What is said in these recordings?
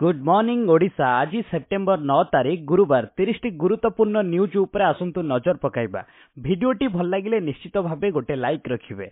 good morning Odisha ଆଜି September ନଅ ତାରିଖ ଗୁରୁବାର ତିରିଶଟି ଗୁରୁତ୍ୱପୂର୍ଣ୍ଣ ନ୍ୟୁଜ୍ ଉପରେ ଆସନ୍ତୁ ନଜର ପକାଇବା ଭିଡ଼ିଓଟି ଭଲ ଲାଗିଲେ ନିଶ୍ଚିତ ଭାବେ ଗୋଟେ ଲାଇକ୍ ରଖିବେ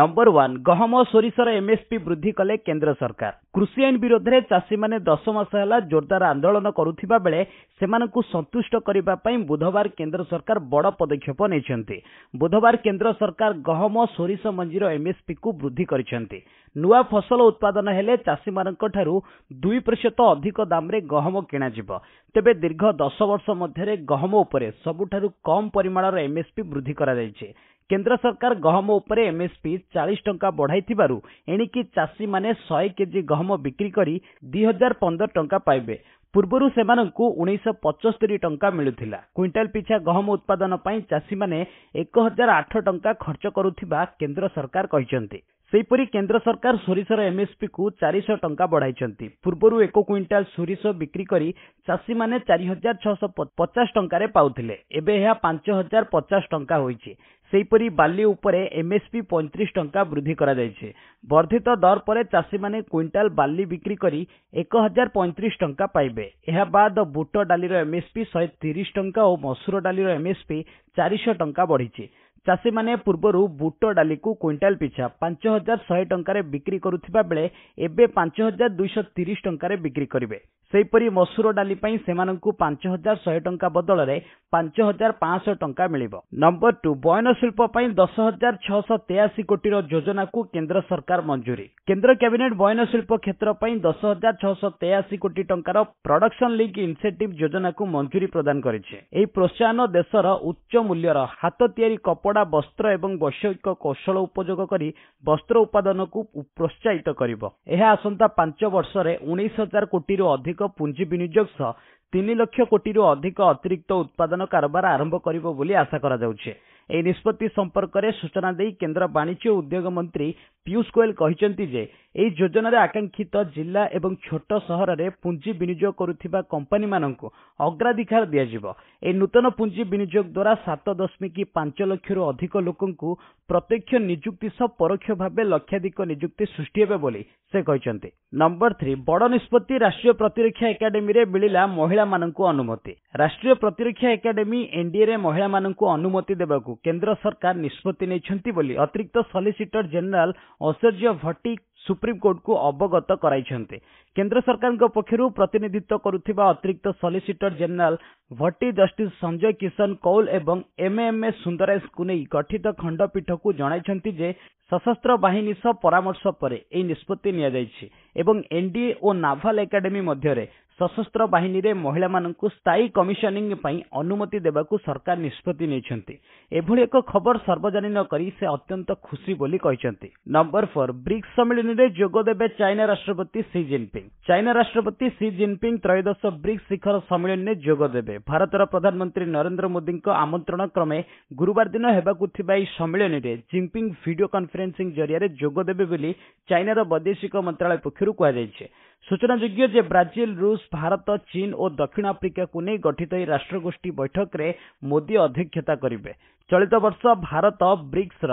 ନମ୍ବର ୱାନ୍ ଗହମ ସୋରିଷର ଏମ୍ଏସ୍ପି ବୃଦ୍ଧି କଲେ କେନ୍ଦ୍ର ସରକାର କୃଷି ଆଇନ ବିରୋଧରେ ଚାଷୀମାନେ ଦଶ ମାସ ହେଲା ଜୋରଦାର ଆନ୍ଦୋଳନ କରୁଥିବା ବେଳେ ସେମାନଙ୍କୁ ସନ୍ତୁଷ୍ଟ କରିବା ପାଇଁ ବୁଧବାର କେନ୍ଦ୍ର ସରକାର ବଡ଼ ପଦକ୍ଷେପ ନେଇଛନ୍ତି ବୁଧବାର କେନ୍ଦ୍ର ସରକାର ଗହମ ସୋରିଷ ମଞ୍ଜିର ଏମ୍ଏସ୍ପିକୁ ବୃଦ୍ଧି କରିଛନ୍ତି ନୂଆ ଫସଲ ଉତ୍ପାଦନ ହେଲେ ଚାଷୀମାନଙ୍କଠାରୁ ଦୁଇ ପ୍ରତିଶତ ଅଧିକ ଦାମରେ ଗହମ କିଣାଯିବ ତେବେ ଦୀର୍ଘ ଦଶ ବର୍ଷ ମଧ୍ୟରେ ଗହମ ଉପରେ ସବୁଠାରୁ କମ୍ ପରିମାଣର ଏମ୍ଏସ୍ପି ବୃଦ୍ଧି କରାଯାଇଛି କେନ୍ଦ୍ର ସରକାର ଗହମ ଉପରେ ଏମ୍ଏସ୍ପି ଚାଳିଶ ଟଙ୍କା ବଢ଼ାଇଥିବାରୁ ଏଣିକି ଚାଷୀମାନେ ଶହେ କେଜି ଗହମ ବିକ୍ରି କରି ଦୁଇ ହଜାର ପନ୍ଦର ଟଙ୍କା ପାଇବେ ପୂର୍ବରୁ ସେମାନଙ୍କୁ ଉଣେଇଶହ ପଚସ୍ତରୀ ଟଙ୍କା ମିଳୁଥିଲା କ୍ୱିଣ୍ଟାଲ ପିଛା ଗହମ ଉତ୍ପାଦନ ପାଇଁ ଚାଷୀମାନେ ଏକ ହଜାର ଆଠ ଟଙ୍କା ଖର୍ଚ୍ଚ କରୁଥିବା କେନ୍ଦ୍ର ସରକାର କହିଛନ୍ତି ସେହିପରି କେନ୍ଦ୍ର ସରକାର ସୋରିଷର ଏମ୍ଏସ୍ପିକୁ ଚାରିଶହ ଟଙ୍କା ବଢ଼ାଇଛନ୍ତି ପୂର୍ବରୁ ଏକ କୁଇଣ୍ଟାଲ ସୋରିଷ ବିକ୍ରି କରି ଚାଷୀମାନେ ଚାରି ହଜାର ଛଅଶହ ପଚାଶ ଟଙ୍କାରେ ପାଉଥିଲେ ଏବେ ଏହା ପାଞ୍ଚ ହଜାର ପଚାଶ ଟଙ୍କା ହୋଇଛି ସେହିପରି ବାଲି ଉପରେ ଏମ୍ଏସ୍ପି ପଇଁତିରିଶ ଟଙ୍କା ବୃଦ୍ଧି କରାଯାଇଛି ବର୍ଦ୍ଧିତ ଦର ପରେ ଚାଷୀମାନେ କୁଇଣ୍ଟାଲ ବାଲି ବିକ୍ରି କରି ଏକ ହଜାର ପଇଁତିରିଶ ଟଙ୍କା ପାଇବେ ଏହା ବାଦ ବୁଟ ଡାଲିର ଏମ୍ଏସ୍ପି ଶହେ ତିରିଶ ଟଙ୍କା ଓ ମସୁର ଡାଲିର ଏମ୍ଏସ୍ପି ଚାରିଶହ ଟଙ୍କା ବଢ଼ିଛି ଚାଷୀମାନେ ପୂର୍ବରୁ ବୁଟ ଡାଲିକୁ କୁଇଣ୍ଟାଲ ପିଛା ପାଞ୍ଚ ହଜାର ଶହେ ଟଙ୍କାରେ ବିକ୍ରି କରୁଥିବା ବେଳେ ଏବେ ପାଞ୍ଚ ହଜାର ଦୁଇଶହ ତିରିଶ ଟଙ୍କାରେ ବିକ୍ରି କରିବେ ସେହିପରି ମସୁର ଡାଲି ପାଇଁ ସେମାନଙ୍କୁ ପାଞ୍ଚ ହଜାର ଶହେ ଟଙ୍କା ବଦଳରେ ପାଞ୍ଚ ହଜାର ପାଞ୍ଚଶହ ଟଙ୍କା ମିଳିବ ନମ୍ବର ଟୁ ବୟନ ଶିଳ୍ପ ପାଇଁ ଦଶ ହଜାର ଛଅଶହ ତେୟାଅଶୀ କୋଟିର ଯୋଜନାକୁ କେନ୍ଦ୍ର ସରକାର ମଞ୍ଜୁରୀ କେନ୍ଦ୍ର କ୍ୟାବିନେଟ୍ ବୟନ ଶିଳ୍ପ କ୍ଷେତ୍ର ପାଇଁ ଦଶ ହଜାର ଛଅଶହ ତେୟାଅଶୀ କୋଟି ଟଙ୍କାର ପ୍ରଡକ୍ସନ ଲିଙ୍କ୍ ଇନ୍ସେଣ୍ଟିଭ୍ ଯୋଜନାକୁ ମଞ୍ଜୁରୀ ପ୍ରଦାନ କରିଛି ଏହି ପ୍ରୋତ୍ସାହନ ଦେଶର ଉଚ୍ଚ ମୂଲ୍ୟର ହାତ ତିଆରି କପଡ଼ା ଧଳା ବସ୍ତ୍ର ଏବଂ ବୈଷୟିକ କୌଶଳ ଉପଯୋଗ କରି ବସ୍ତ୍ର ଉତ୍ପାଦନକୁ ପ୍ରୋତ୍ସାହିତ କରିବ ଏହା ଆସନ୍ତା ପାଞ୍ଚ ବର୍ଷରେ ଉଣେଇଶ ହଜାର କୋଟିରୁ ଅଧିକ ପୁଞ୍ଜି ବିନିଯୋଗ ସହ ତିନି ଲକ୍ଷ କୋଟିରୁ ଅଧିକ ଅତିରିକ୍ତ ଉତ୍ପାଦନ କାରବାର ଆରମ୍ଭ କରିବ ବୋଲି ଆଶା କରାଯାଉଛି ଏହି ନିଷ୍ପତ୍ତି ସମ୍ପର୍କରେ ସୂଚନା ଦେଇ କେନ୍ଦ୍ର ବାଣିଜ୍ୟ ଓ ଉଦ୍ୟୋଗ ମନ୍ତ୍ରୀ ପିୟୁଷ ଗୋଏଲ କହିଛନ୍ତି ଯେ ଏହି ଯୋଜନାରେ ଆକାଂକ୍ଷିତ ଜିଲ୍ଲା ଏବଂ ଛୋଟ ସହରରେ ପୁଞ୍ଜି ବିନିଯୋଗ କରୁଥିବା କମ୍ପାନୀମାନଙ୍କୁ ଅଗ୍ରାଧିକାର ଦିଆଯିବ ଏହି ନୂତନ ପୁଞ୍ଜି ବିନିଯୋଗ ଦ୍ୱାରା ସାତ ଦଶମିକ ପାଞ୍ଚ ଲକ୍ଷରୁ ଅଧିକ ଲୋକଙ୍କୁ ପ୍ରତ୍ୟକ୍ଷ ନିଯୁକ୍ତି ସହ ପରୋକ୍ଷ ଭାବେ ଲକ୍ଷାଧିକ ନିଯୁକ୍ତି ସୃଷ୍ଟି ହେବ ବୋଲି ସେ କହିଛନ୍ତି ନମ୍ବର ଥ୍ରୀ ବଡ଼ ନିଷ୍ପତ୍ତି ରାଷ୍ଟ୍ରୀୟ ପ୍ରତିରକ୍ଷା ଏକାଡେମୀରେ ମିଳିଲା ମହିଳାମାନଙ୍କୁ ଅନୁମତି ରାଷ୍ଟ୍ରୀୟ ପ୍ରତିରକ୍ଷା ଏକାଡେମୀ ଏନଡିଏରେ ମହିଳାମାନଙ୍କୁ ଅନୁମତି ଦେବାକୁ କେନ୍ଦ୍ର ସରକାର ନିଷ୍ପତ୍ତି ନେଇଛନ୍ତି ବୋଲି ଅତିରିକ୍ତ ସଲିସିଟର ଜେନେରାଲ ଐଶ୍ୱର୍ଯ୍ୟ ଭଟ୍ଟି ସୁପ୍ରିମକୋର୍ଟକୁ ଅବଗତ କରାଇଛନ୍ତି କେନ୍ଦ୍ର ସରକାରଙ୍କ ପକ୍ଷରୁ ପ୍ରତିନିଧିତ୍ୱ କରୁଥିବା ଅତିରିକ୍ତ solicitor general Bhati justice Sanjay Kishan Kaul ଏବଂ ଏମ୍ଏମ୍ଏ ସୁନ୍ଦରେଶଙ୍କୁ ନେଇ ଗଠିତ ଖଣ୍ଡପୀଠକୁ ଜଣାଇଛନ୍ତି ଯେ ସଶସ୍ତ ବାହିନୀ ସହ ପରାମର୍ଶ ପରେ ଏହି ନିଷ୍ପଭି ନିଆଯାଇଛି ଏବଂ ଏନ୍ଡିଏ ଓ ନାଭାଲ ଏକାଡେମୀ ମଧ୍ୟରେ ସଶସ୍ତ ବାହିନୀରେ ମହିଳାମାନଙ୍କୁ ସ୍ଥାୟୀ କମିଶନିଂ ପାଇଁ ଅନୁମତି ଦେବାକୁ ସରକାର ନିଷ୍ପଭି ନେଇଛନ୍ତି ଏଭଳି ଏକ ଖବର ସର୍ବଜନୀନ କରି ସେ ଅତ୍ୟନ୍ତ ଖୁସି ବୋଲି କହିଛନ୍ତି ନମ୍ବର ଫୋର୍ ବ୍ରିକ୍ସ ସମ୍ମିଳନୀରେ ଯୋଗ ଦେବେ ଚାଇନା ରାଷ୍ଟ୍ରପତି ସି ଜିନ୍ପିଙ୍ଗ୍ ଚାଇନା ରାଷ୍ଟ୍ରପତି ସି ଜିନ୍ପିଙ୍ଗ୍ ତ୍ରୟୋଦଶ ବ୍ରିକ୍ସ ଶିଖର ସମ୍ମିଳନୀରେ ଯୋଗ ଦେବେ ଭାରତର ପ୍ରଧାନମନ୍ତ୍ରୀ ନରେନ୍ଦ୍ର ମୋଦିଙ୍କ ଆମନ୍ତ୍ରଣ କ୍ରମେ ଗୁରୁବାର ଦିନ ହେବାକୁ ଥିବା ଏହି ସମ୍ମିଳନୀରେ ଜିନ୍ପିଙ୍ଗ୍ ଭିଡ଼ିଓ କନ୍ଫରେନ୍ସିଂ ଜରିଆରେ ଯୋଗ ଦେବେ ବୋଲି ଚାଇନାର ବୈଦେଶିକ ମନ୍ତ୍ରଣାଳୟ ପକ୍ଷରୁ କୁହାଯାଇଛି ସୂଚନାଯୋଗ୍ୟ ଯେ ବ୍ରାଜିଲ ରୁଷ ଭାରତ ଚୀନ ଓ ଦକ୍ଷିଣ ଆଫ୍ରିକାକୁ ନେଇ ଗଠିତ ଏହି ରାଷ୍ଟ୍ରଗୋଷ୍ଠୀ ବୈଠକରେ ମୋଦି ଅଧ୍ୟକ୍ଷତା କରିବେ ଚଳିତ ବର୍ଷ ଭାରତ ବ୍ରିକ୍ସର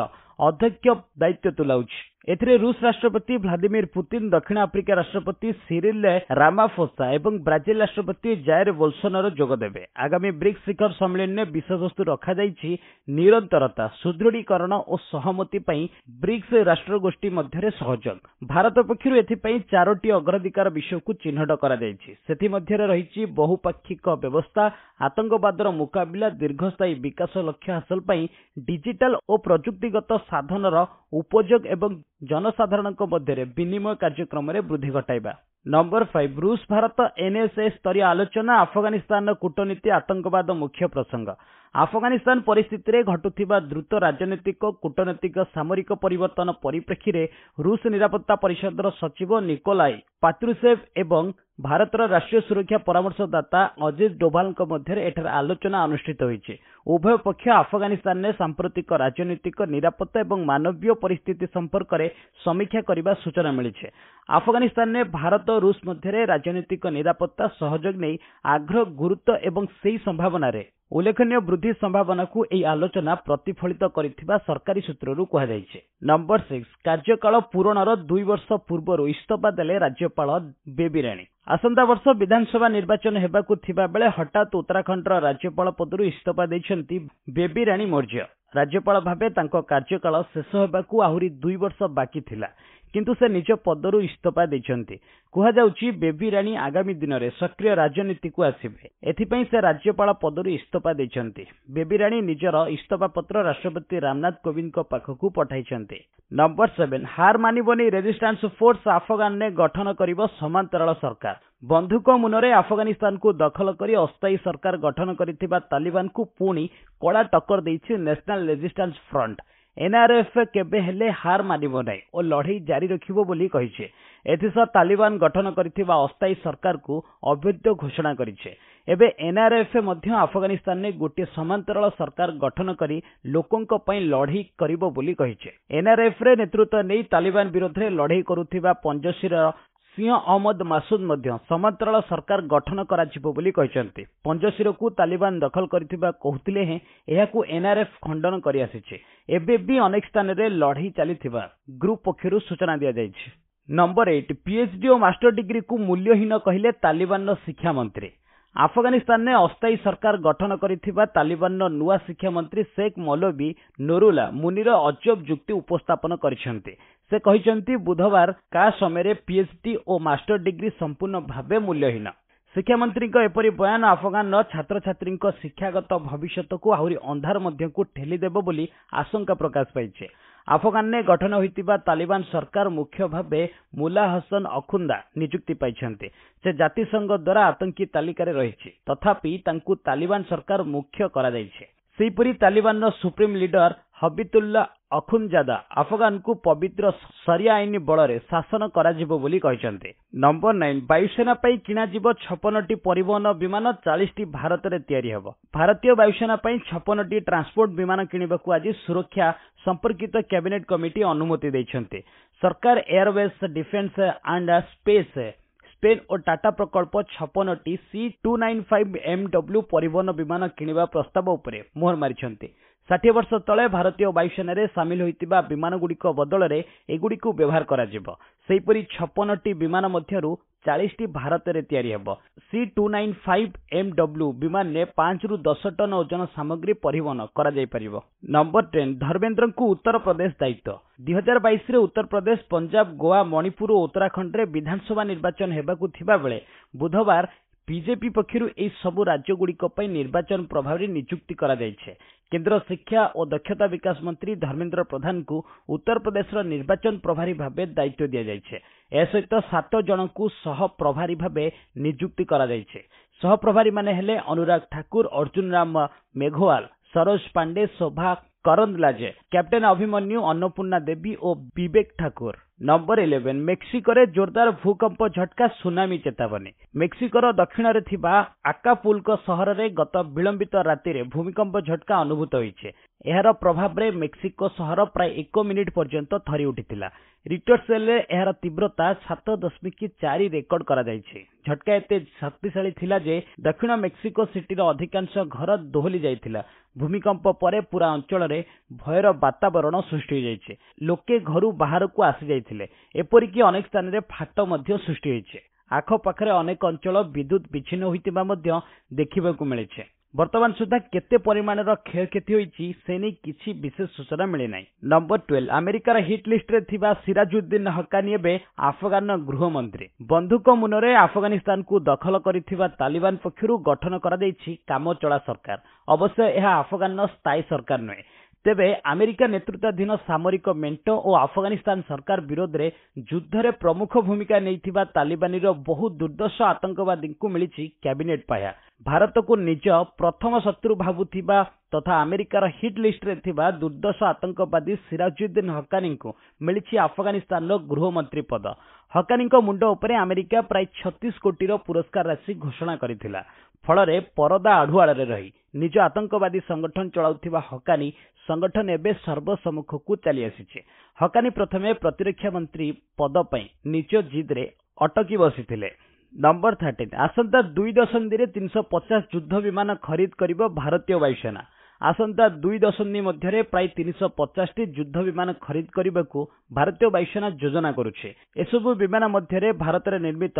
ଅଧ୍ୟକ୍ଷ ଦାୟିତ୍ୱ ତୁଲାଉଛି ଏଥିରେ ରୁଷ ରାଷ୍ଟ୍ରପତି ଭ୍ଲାଦିମିର ପୁତିନ ଦକ୍ଷିଣ ଆଫ୍ରିକା ରାଷ୍ଟ୍ରପତି ସିରିଲ ରାମାଫୋସା ଏବଂ ବ୍ରାଜିଲ ରାଷ୍ଟ୍ରପତି ଜାୟର ବୋଲସୋନର ଯୋଗଦେବେ ଆଗାମୀ ବ୍ରିକ୍ସ ଶିଖର ସମ୍ମିଳନୀରେ ବିଷୟବସ୍ତୁ ରଖାଯାଇଛି ନିରନ୍ତରତା ସୁଦୃଢ଼ୀକରଣ ଓ ସହମତି ପାଇଁ ବ୍ରିକ୍ସ ରାଷ୍ଟ୍ରଗୋଷ୍ଠୀ ମଧ୍ୟରେ ସହଯୋଗ ଭାରତ ପକ୍ଷରୁ ଏଥିପାଇଁ ଚାରୋଟି ଅଗ୍ରାଧିକାର ବିଷୟକୁ ଚିହ୍ନଟ କରାଯାଇଛି ସେଥିମଧ୍ୟରେ ରହିଛି ବହୁପାକ୍ଷିକ ବ୍ୟବସ୍ଥା ଆତଙ୍କବାଦର ମୁକାବିଲା ଦୀର୍ଘସ୍ଥାୟୀ ବିକାଶ ଲକ୍ଷ୍ୟ ହାସଲ ପାଇଁ ଡିଜିଟାଲ ଓ ପ୍ରଯୁକ୍ତିଗତ ସାଧନର ଉପଯୋଗ ଏବଂ ଜନସାଧାରଣଙ୍କ ମଧ୍ୟରେ ବିନିମୟ କାର୍ଯ୍ୟକ୍ରମରେ ବୃଦ୍ଧି ଘଟାଇବା ନମ୍ବର ଫାଇଭ୍ ରୁଷ ଭାରତ ଏନଏସଏ ସ୍ତରୀୟ ଆଲୋଚନା ଆଫଗାନିସ୍ତାନର କୂଟନୀତି ଆତଙ୍କବାଦ ମୁଖ୍ୟ ପ୍ରସଙ୍ଗ ଆଫଗାନିସ୍ତାନ ପରିସ୍ଥିତିରେ ଘଟୁଥିବା ଦ୍ରୁତ ରାଜନୈତିକ କୂଟନୈତିକ ସାମରିକ ପରିବର୍ତ୍ତନ ପରିପ୍ରେକ୍ଷୀରେ ରୁଷ ନିରାପତ୍ତା ପରିଷଦର ସଚିବ ନିକୋଲାଇ ପାତ୍ରୁସେଭ ଏବଂ ଭାରତର ରାଷ୍ଟ୍ରୀୟ ସୁରକ୍ଷା ପରାମର୍ଶଦାତା ଅଜିତ ଡୋଭାଲଙ୍କ ମଧ୍ୟରେ ଏଠାରେ ଆଲୋଚନା ଅନୁଷ୍ଠିତ ହୋଇଛି ଉଭୟ ପକ୍ଷ ଆଫଗାନିସ୍ତାନରେ ସାମ୍ପ୍ରତିକ ରାଜନୈତିକ ନିରାପତ୍ତା ଏବଂ ମାନବୀୟ ପରିସ୍ଥିତି ସମ୍ପର୍କରେ ସମୀକ୍ଷା କରିବା ସୂଚନା ମିଳିଛି ଆଫଗାନିସ୍ତାନରେ ଭାରତ ରୁଷ ମଧ୍ୟରେ ରାଜନୈତିକ ନିରାପତ୍ତା ସହଯୋଗ ନେଇ ଆଗ୍ରହ ଗୁରୁତ୍ୱ ଏବଂ ସେହି ସମ୍ଭାବନାରେ ଉଲ୍ଲେଖନୀୟ ବୃଦ୍ଧି ସମ୍ଭାବନାକୁ ଏହି ଆଲୋଚନା ପ୍ରତିଫଳିତ କରିଥିବା ସରକାରୀ ସୂତ୍ରରୁ କୁହାଯାଇଛି ନମ୍ବର ସିକ୍ସ କାର୍ଯ୍ୟକାଳ ପୂରଣର ଦୁଇ ବର୍ଷ ପୂର୍ବରୁ ଇସ୍ତଫା ଦେଲେ ରାଜ୍ୟପାଳ ବେବିରାଣୀ ଆସନ୍ତା ବର୍ଷ ବିଧାନସଭା ନିର୍ବାଚନ ହେବାକୁ ଥିବାବେଳେ ହଠାତ୍ ଉତ୍ତରାଖଣ୍ଡର ରାଜ୍ୟପାଳ ପଦରୁ ଇସ୍ତଫା ଦେଇଛନ୍ତି ବେବିରାଣୀ ମୌର୍ଯ୍ୟ ରାଜ୍ୟପାଳ ଭାବେ ତାଙ୍କ କାର୍ଯ୍ୟକାଳ ଶେଷ ହେବାକୁ ଆହୁରି ଦୁଇ ବର୍ଷ ବାକି ଥିଲା କିନ୍ତୁ ସେ ନିଜ ପଦରୁ ଇସ୍ତଫା ଦେଇଛନ୍ତି କୁହାଯାଉଛି ବେବି ରାଣୀ ଆଗାମୀ ଦିନରେ ସକ୍ରିୟ ରାଜନୀତିକୁ ଆସିବେ ଏଥିପାଇଁ ସେ ରାଜ୍ୟପାଳ ପଦରୁ ଇସ୍ତଫା ଦେଇଛନ୍ତି ବେବି ରାଣୀ ନିଜର ଇସ୍ତଫା ପତ୍ର ରାଷ୍ଟ୍ରପତି ରାମନାଥ କୋବିନ୍ଦଙ୍କ ପାଖକୁ ପଠାଇଛନ୍ତି ନମ୍ବର ସେଭେନ୍ ହାର ମାନିବନି ରେଜିଷ୍ଟାନ୍ସ ଫୋର୍ସ ଆଫଗାନରେ ଗଠନ କରିବ ସମାନ୍ତରାଳ ସରକାର ବନ୍ଧୁକ ମୁନରେ ଆଫଗାନିସ୍ତାନକୁ ଦଖଲ କରି ଅସ୍ଥାୟୀ ସରକାର ଗଠନ କରିଥିବା ତାଲିବାନକୁ ପୁଣି କଳା ଟକ୍କର ଦେଇଛି ନ୍ୟାସନାଲ୍ ରେଜିଷ୍ଟାନ୍ସ ଫ୍ରଣ୍ଟ ଏନ୍ଆର୍ଏଫ୍ କେବେ ହେଲେ ହାର ମାନିବ ନାହିଁ ଓ ଲଢ଼େଇ ଜାରି ରଖିବ ବୋଲି କହିଛି ଏଥିସହ ତାଲିବାନ ଗଠନ କରିଥିବା ଅସ୍ଥାୟୀ ସରକାରକୁ ଅବୈଧ ଘୋଷଣା କରିଛି ଏବେ ଏନ୍ଆର୍ଏଫ୍ ମଧ୍ୟ ଆଫଗାନିସ୍ତାନରେ ଗୋଟିଏ ସମାନ୍ତରାଳ ସରକାର ଗଠନ କରି ଲୋକଙ୍କ ପାଇଁ ଲଢ଼େଇ କରିବ ବୋଲି କହିଛି ଏନ୍ଆର୍ଏଫ୍ରେ ନେତୃତ୍ୱ ନେଇ ତାଲିବାନ ବିରୋଧରେ ଲଢ଼େଇ କରୁଥିବା ପଞ୍ଜଶୀର ସିଂହ ଅହମ୍ମଦ ମାସୁଦ ମଧ୍ୟ ସମାନ୍ତରାଳ ସରକାର ଗଠନ କରାଯିବ ବୋଲି କହିଛନ୍ତି ପଞ୍ଜଶିରକୁ ତାଲିବାନ ଦଖଲ କରିଥିବା କହୁଥିଲେ ହେଁ ଏହାକୁ ଏନ୍ଆର୍ଏଫ୍ ଖଣ୍ଡନ କରିଆସିଛି ଏବେ ବି ଅନେକ ସ୍ଥାନରେ ଲଢ଼େଇ ଚାଲିଥିବା ଗ୍ରୁପ୍ ପକ୍ଷରୁ ସୂଚନା ଦିଆଯାଇଛି ନମ୍ବର ଏଇଟ୍ ପିଏଚ୍ଡି ଓ ମାଷ୍ଟର ଡିଗ୍ରୀକୁ ମୂଲ୍ୟହୀନ କହିଲେ ତାଲିବାନର ଶିକ୍ଷାମନ୍ତ୍ରୀ ଆଫଗାନିସ୍ତାନରେ ଅସ୍ଥାୟୀ ସରକାର ଗଠନ କରିଥିବା ତାଲିବାନର ନୂଆ ଶିକ୍ଷାମନ୍ତ୍ରୀ ଶେଖ୍ ମୌଲବୀ ନୁରୁଲା ମୁନିର ଅଜବ ଯୁକ୍ତି ଉପସ୍ଥାପନ କରିଛନ୍ତି ସେ କହିଛନ୍ତି ବୁଧବାର କା ସମୟରେ ପିଏଚ୍ଡି ଓ ମାଷ୍ଟର ଡିଗ୍ରୀ ସମ୍ପୂର୍ଣ୍ଣ ଭାବେ ମୂଲ୍ୟହୀନ ଶିକ୍ଷାମନ୍ତ୍ରୀଙ୍କ ଏପରି ବୟାନ ଆଫଗାନର ଛାତ୍ରଛାତ୍ରୀଙ୍କ ଶିକ୍ଷାଗତ ଭବିଷ୍ୟତକୁ ଆହୁରି ଅନ୍ଧାର ମଧ୍ୟକୁ ଠେଲିଦେବ ବୋଲି ଆଶଙ୍କା ପ୍ରକାଶ ପାଇଛି ଆଫଗାନରେ ଗଠନ ହୋଇଥିବା ତାଲିବାନ ସରକାର ମୁଖ୍ୟ ଭାବେ ମୁଲା ହସନ ଅଖୁନ୍ଦା ନିଯୁକ୍ତି ପାଇଛନ୍ତି ସେ ଜାତିସଂଘ ଦ୍ୱାରା ଆତଙ୍କୀ ତାଲିକାରେ ରହିଛି ତଥାପି ତାଙ୍କୁ ତାଲିବାନ ସରକାର ମୁଖ୍ୟ କରାଯାଇଛି ସେହିପରି ତାଲିବାନର ସୁପ୍ରିମ୍ ଲିଡର ହବିତୁଲ୍ଲା ଅଖୁନଜାଦା ଆଫଗାନକୁ ପବିତ୍ର ସରିଆ ଆଇନ ବଳରେ ଶାସନ କରାଯିବ ବୋଲି କହିଛନ୍ତି ନମ୍ବର ନାଇନ୍ ବାୟୁସେନା ପାଇଁ କିଣାଯିବ ଛପନଟି ପରିବହନ ବିମାନ ଚାଳିଶଟି ଭାରତରେ ତିଆରି ହେବ ଭାରତୀୟ ବାୟୁସେନା ପାଇଁ ଛପନଟି ଟ୍ରାନ୍ସପୋର୍ଟ ବିମାନ କିଣିବାକୁ ଆଜି ସୁରକ୍ଷା ସମ୍ପର୍କିତ କ୍ୟାବିନେଟ୍ କମିଟି ଅନୁମତି ଦେଇଛନ୍ତି ସରକାର airways defence and space Spain ଓ ଟାଟା ପ୍ରକଳ୍ପ ଛପନଟି C two nine five M W ପରିବହନ ବିମାନ କିଣିବା ପ୍ରସ୍ତାବ ଉପରେ ମୋହର ମାରିଛନ୍ତି ଷାଠିଏ ବର୍ଷ ତଳେ ଭାରତୀୟ ବାୟୁସେନାରେ ସାମିଲ ହୋଇଥିବା ବିମାନଗୁଡ଼ିକ ବଦଳରେ ଏଗୁଡ଼ିକୁ ବ୍ୟବହାର କରାଯିବ ସେହିପରି ଛପନଟି ବିମାନ ମଧ୍ୟରୁ ଚାଳିଶଟି ଭାରତରେ ତିଆରି ହେବ C two nine five M W ବିମାନରେ ପାଞ୍ଚରୁ ଦଶ ଟନ୍ ଓଜନ ସାମଗ୍ରୀ ପରିବହନ କରାଯାଇପାରିବ ନମ୍ବର ଟେନ୍ ଧର୍ମେନ୍ଦ୍ରଙ୍କୁ ଉତ୍ତରପ୍ରଦେଶ ଦାୟିତ୍ୱ ଦୁଇ ହଜାର ବାଇଶରେ ଉତ୍ତରପ୍ରଦେଶ ପଞ୍ଜାବ ଗୋଆ ମଣିପୁର ଓ ଉତ୍ତରାଖଣ୍ଡରେ ବିଧାନସଭା ନିର୍ବାଚନ ହେବାକୁ ଥିବାବେଳେ ବୁଧବାର ବିଜେପି ପକ୍ଷରୁ ଏହି ସବୁ ରାଜ୍ୟଗୁଡ଼ିକ ପାଇଁ ନିର୍ବାଚନ ପ୍ରଭାବରେ ନିଯୁକ୍ତି କରାଯାଇଛି କେନ୍ଦ୍ର ଶିକ୍ଷା ଓ ଦକ୍ଷତା ବିକାଶ ମନ୍ତ୍ରୀ ଧର୍ମେନ୍ଦ୍ର ପ୍ରଧାନଙ୍କୁ ଉତ୍ତରପ୍ରଦେଶର ନିର୍ବାଚନ ପ୍ରଭାରୀ ଭାବେ ଦାୟିତ୍ୱ ଦିଆଯାଇଛି ଏହା ସହିତ ସାତ ଜଣଙ୍କୁ ସହ ପ୍ରଭାରୀ ଭାବେ ନିଯୁକ୍ତି କରାଯାଇଛି ସହପ୍ରଭାରୀମାନେ ହେଲେ ଅନୁରାଗ ଠାକୁର ଅର୍ଜୁନ ରାମ ମେଘୱାଲ ସରୋଜ ପାଣ୍ଡେ ଶୋଭା କରନ୍ଦ ଲାଜେ କ୍ୟାପ୍ଟେନ୍ ଅଭିମନ୍ୟୁ ଅନ୍ନପୂର୍ଣ୍ଣା ଦେବୀ ଓ ବିବେକ ଠାକୁର ନମ୍ବର ଇଲେଭେନ୍ ମେକ୍ସିକୋରେ ଜୋରଦାର ଭୂକମ୍ପ ଝଟକା ସୁନାମି ଚେତାବନୀ ମେକ୍ସିକୋର ଦକ୍ଷିଣରେ ଥିବା ଆକାପୁଲ୍କ ସହରରେ ଗତ ବିଳମ୍ବିତ ରାତିରେ ଭୂମିକମ୍ପ ଝଟକା ଅନୁଭୂତ ହୋଇଛି ଏହାର ପ୍ରଭାବରେ ମେକ୍ସିକୋ ସହର ପ୍ରାୟ ଏକ ମିନିଟ୍ ପର୍ଯ୍ୟନ୍ତ ଥରି ଉଠିଥିଲା ରିଟର୍ ସେଲ୍ରେ ଏହାର ତୀବ୍ରତା ସାତ ଦଶମିକ ଚାରି ରେକର୍ଡ କରାଯାଇଛି ଝଟକା ଏତେ ଶକ୍ତିଶାଳୀ ଥିଲା ଯେ ଦକ୍ଷିଣ ମେକ୍ସିକୋ ସିଟିର ଅଧିକାଂଶ ଘର ଦୋହଲି ଯାଇଥିଲା ଭୂମିକମ୍ପ ପରେ ପୁରା ଅଞ୍ଚଳରେ ଭୟର ବାତାବରଣ ସୃଷ୍ଟି ହୋଇଯାଇଛି ଲୋକେ ଘରୁ ବାହାରକୁ ଆସିଯାଇଥିଲେ ଏପରିକି ଅନେକ ସ୍ଥାନରେ ଫାଟ ମଧ୍ୟ ସୃଷ୍ଟି ହୋଇଛି ଆଖପାଖରେ ଅନେକ ଅଞ୍ଚଳ ବିଦ୍ୟୁତ୍ ବିଚ୍ଛିନ୍ନ ହୋଇଥିବା ମଧ୍ୟ ଦେଖିବାକୁ ମିଳିଛି ବର୍ତ୍ତମାନ ସୁଦ୍ଧା କେତେ ପରିମାଣର କ୍ଷୟକ୍ଷତି ହୋଇଛି ସେ ନେଇ କିଛି ବିଶେଷ ସୂଚନା ମିଳିନାହିଁ ନମ୍ବର ଟୁଏଲ୍ଭ ଆମେରିକାର ହିଟ୍ ଲିଷ୍ଟରେ ଥିବା ସିରାଜୁଦ୍ଦିନ ହକାନି ଏବେ ଆଫଗାନ ଗୃହମନ୍ତ୍ରୀ ବନ୍ଧୁକ ମୁନରେ ଆଫଗାନିସ୍ତାନକୁ ଦଖଲ କରିଥିବା ତାଲିବାନ ପକ୍ଷରୁ ଗଠନ କରାଯାଇଛି କାମଚଳା ସରକାର ଅବଶ୍ୟ ଏହା ଆଫଗାନର ସ୍ଥାୟୀ ସରକାର ନୁହେଁ ତେବେ ଆମେରିକା ନେତୃତ୍ୱାଧୀନ ସାମରିକ ମେଣ୍ଟ ଓ ଆଫଗାନିସ୍ତାନ ସରକାର ବିରୋଧରେ ଯୁଦ୍ଧରେ ପ୍ରମୁଖ ଭୂମିକା ନେଇଥିବା ତାଲିବାନୀର ବହୁ ଦୁର୍ଦ୍ଦଶ ଆତଙ୍କବାଦୀଙ୍କୁ ମିଳିଛି କ୍ୟାବିନେଟ୍ ପାହ୍ୟା ଭାରତକୁ ନିଜ ପ୍ରଥମ ଶତ୍ରୁ ଭାବୁଥିବା ତଥା ଆମେରିକାର ହିଟ୍ ଲିଷ୍ଟରେ ଥିବା ଦୁର୍ଦ୍ଦଶ ଆତଙ୍କବାଦୀ ସିରାଜୁଦ୍ଦିନ ହକାନୀଙ୍କୁ ମିଳିଛି ଆଫଗାନିସ୍ତାନର ଗୃହମନ୍ତ୍ରୀ ପଦ ହକାନୀଙ୍କ ମୁଣ୍ଡ ଉପରେ ଆମେରିକା ପ୍ରାୟ ଛତିଶ କୋଟିର ପୁରସ୍କାର ରାଶି ଘୋଷଣା କରିଥିଲା ଫଳରେ ପରଦା ଆଢୁଆଳରେ ରହି ନିଜ ଆତଙ୍କବାଦୀ ସଂଗଠନ ଚଳାଉଥିବା ହକାନି ସଂଗଠନ ଏବେ ସର୍ବସମ୍ମୁଖକୁ ଚାଲିଆସିଛି ହକାନି ପ୍ରଥମେ ପ୍ରତିରକ୍ଷା ମନ୍ତ୍ରୀ ପଦ ପାଇଁ ନିଜ ଜିଦ୍ରେ ଅଟକି ବସିଥିଲେ ଆସନ୍ତା ଦୁଇ ଦଶନ୍ଧିରେ ତିନିଶହ ପଚାଶ ଯୁଦ୍ଧ ବିମାନ ଖରିଦ କରିବ ଭାରତୀୟ ବାୟୁସେନା ଆସନ୍ତା ଦୁଇ ଦଶନ୍ଧି ମଧ୍ୟରେ ପ୍ରାୟ ତିନିଶହ ପଚାଶଟି ଯୁଦ୍ଧ ବିମାନ ଖରିଦ କରିବାକୁ ଭାରତୀୟ ବାୟୁସେନା ଯୋଜନା କରୁଛି ଏସବୁ ବିମାନ ମଧ୍ୟରେ ଭାରତରେ ନିର୍ମିତ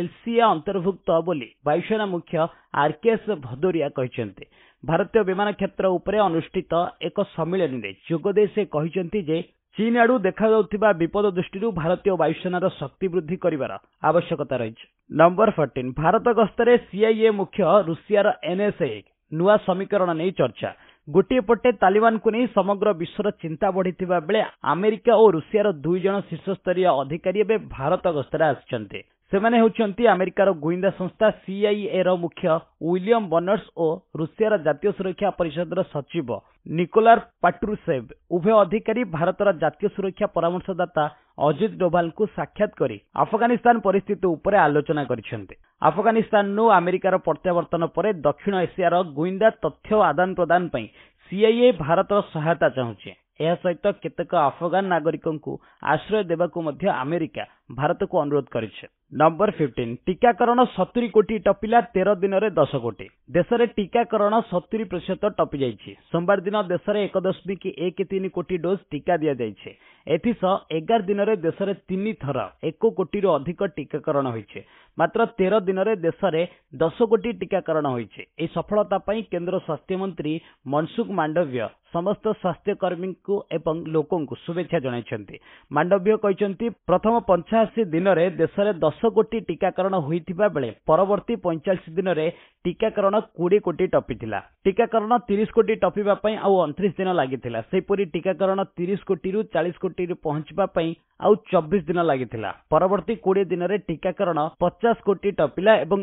ଏଲ୍ସିଆ ଅନ୍ତର୍ଭୁକ୍ତ ବୋଲି ବାୟୁସେନା ମୁଖ୍ୟ ଆର୍କେଏସ୍ ଭଦୌରିଆ କହିଛନ୍ତି ଭାରତୀୟ ବିମାନ କ୍ଷେତ୍ର ଉପରେ ଅନୁଷ୍ଠିତ ଏକ ସମ୍ମିଳନୀରେ ଯୋଗଦେଇ ସେ କହିଛନ୍ତି ଯେ ଚୀନ୍ ଆଡୁ ଦେଖାଯାଉଥିବା ବିପଦ ଦୃଷ୍ଟିରୁ ଭାରତୀୟ ବାୟୁସେନାର ଶକ୍ତି ବୃଦ୍ଧି କରିବାର ଆବଶ୍ୟକତା ରହିଛି ନମ୍ବର ଫର୍ଟିନ୍ ଭାରତ ଗସ୍ତରେ ସିଆଇଏ ମୁଖ୍ୟ ରୁଷିଆର ଏନ୍ଏସ୍ଏ ନୂଆ ସମୀକରଣ ନେଇ ଚର୍ଚ୍ଚା ଗୋଟିଏ ପଟେ ତାଲିବାନକୁ ନେଇ ସମଗ୍ର ବିଶ୍ୱର ଚିନ୍ତା ବଢ଼ିଥିବା ବେଳେ ଆମେରିକା ଓ ରୁଷିଆର ଦୁଇ ଜଣ ଶୀର୍ଷସ୍ତରୀୟ ଅଧିକାରୀ ଏବେ ଭାରତ ଗସ୍ତରେ ଆସିଛନ୍ତି ସେମାନେ ହେଉଛନ୍ତି ଆମେରିକାର ଗୁଇନ୍ଦା ସଂସ୍ଥା ସିଆଇଏର ମୁଖ୍ୟ ୱିଲିୟମ୍ ବର୍ଣ୍ଣର୍ସ ଓ ରୁଷିଆର ଜାତୀୟ ସୁରକ୍ଷା ପରିଷଦର ସଚିବ ନିକୋଲାର ପାଟ୍ରୁସେଭ୍ ଉଭୟ ଅଧିକାରୀ ଭାରତର ଜାତୀୟ ସୁରକ୍ଷା ପରାମର୍ଶଦାତା ଅଜିତ ଡୋଭାଲଙ୍କୁ ସାକ୍ଷାତ କରି ଆଫଗାନିସ୍ତାନ ପରିସ୍ଥିତି ଉପରେ ଆଲୋଚନା କରିଛନ୍ତି ଆଫଗାନିସ୍ତାନରୁ ଆମେରିକାର ପ୍ରତ୍ୟାବର୍ତ୍ତନ ପରେ ଦକ୍ଷିଣ ଏସିଆର ଗୁଇନ୍ଦା ତଥ୍ୟ ଆଦାନ ପ୍ରଦାନ ପାଇଁ ସିଆଇଏ ଭାରତର ସହାୟତା ଚାହୁଁଛି ଏହା ସହିତ କେତେକ ଆଫଗାନ ନାଗରିକଙ୍କୁ ଆଶ୍ରୟ ଦେବାକୁ ମଧ୍ୟ ଆମେରିକା ଭାରତକୁ ଅନୁରୋଧ କରିଛି ନମ୍ବର ଫିଫ୍ଟିନ୍ ଟିକାକରଣ ସତୁରି କୋଟି ଟପିଲା ତେର ଦିନରେ ଦଶ କୋଟି ଦେଶରେ ଟିକାକରଣ ସତୁରି ପ୍ରତିଶତ ଟପି ଯାଇଛି ସୋମବାର ଦିନ ଦେଶରେ ଏକ ଦଶମିକ ଏକ ତିନି କୋଟି ଡୋଜ୍ ଟିକା ଦିଆଯାଇଛି ଏଥିସହ ଏଗାର ଦିନରେ ଦେଶରେ ତିନି ଥର ଏକ କୋଟିରୁ ଅଧିକ ଟିକାକରଣ ହୋଇଛି ମାତ୍ର ତେର ଦିନରେ ଦେଶରେ ଦଶ କୋଟି ଟିକାକରଣ ହୋଇଛି ଏହି ସଫଳତା ପାଇଁ କେନ୍ଦ୍ର ସ୍ୱାସ୍ଥ୍ୟମନ୍ତ୍ରୀ ମନସୁଖ ମାଣ୍ଡବ୍ୟ ସମସ୍ତ ସ୍ୱାସ୍ଥ୍ୟକର୍ମୀଙ୍କୁ ଏବଂ ଲୋକଙ୍କୁ ଶୁଭେଚ୍ଛା ଜଣାଇଛନ୍ତି ମାଣ୍ଡବ୍ୟ କହିଛନ୍ତି ପ୍ରଥମ ପଞ୍ଚ ଅଠାଅଶୀ ଦିନରେ ଦେଶରେ ଦଶ କୋଟି ଟିକାକରଣ ହୋଇଥିବା ବେଳେ ପରବର୍ତ୍ତୀ ପଇଁଚାଳିଶ ଦିନରେ ଟିକାକରଣ କୋଡ଼ିଏ କୋଟି ଟପିଥିଲା ଟିକାକରଣ ତିରିଶ କୋଟି ଟପିବା ପାଇଁ ଆଉ ଅଣତିରିଶ ଦିନ ଲାଗିଥିଲା ସେହିପରି ଟିକାକରଣ ତିରିଶ କୋଟିରୁ ଚାଳିଶ କୋଟିରୁ ପହଞ୍ଚିବା ପାଇଁ ଆଉ ଚବିଶ ଦିନ ଲାଗିଥିଲା ପରବର୍ତ୍ତୀ କୋଡ଼ିଏ ଦିନରେ ଟିକାକରଣ ପଚାଶ କୋଟି ଟପିଲା ଏବଂ